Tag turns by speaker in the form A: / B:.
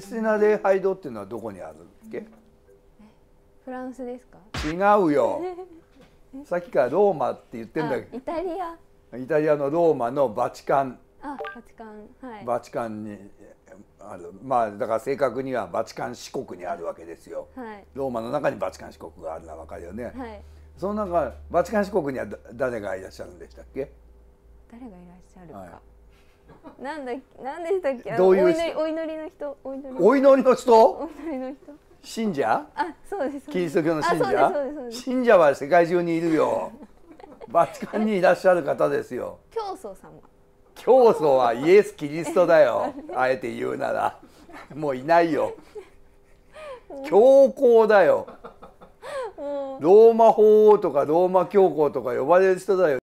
A: システィナ礼拝堂っていうのはどこにあるっけ
B: フランスですか
A: 違うよ さっきからローマって言ってんだけど
B: イタリア
A: イタリアのローマのバチカン
B: あバチカンはいバ
A: チカンにあるまあだから正確にはバチカン四国にあるわけですよ、はい、ローマの中にバチカン四国があるのは分かるよね、はい、その中バチカン四国には誰がいらっしゃるんでしたっけ誰がいらっしゃるか、はい
C: なんだなんでしたっけどういうお祈りお祈りの人お祈りお祈りの人お祈りの人
A: 信者
C: あそうですキリスト教の信者信
A: 者は世界中にいるよ バチカンにいらっしゃる方ですよ
D: 教祖様
A: 教祖はイエス・キリストだよあえて言うならもういないよ教皇だよローマ法王とかローマ教皇とか呼ばれる人だよ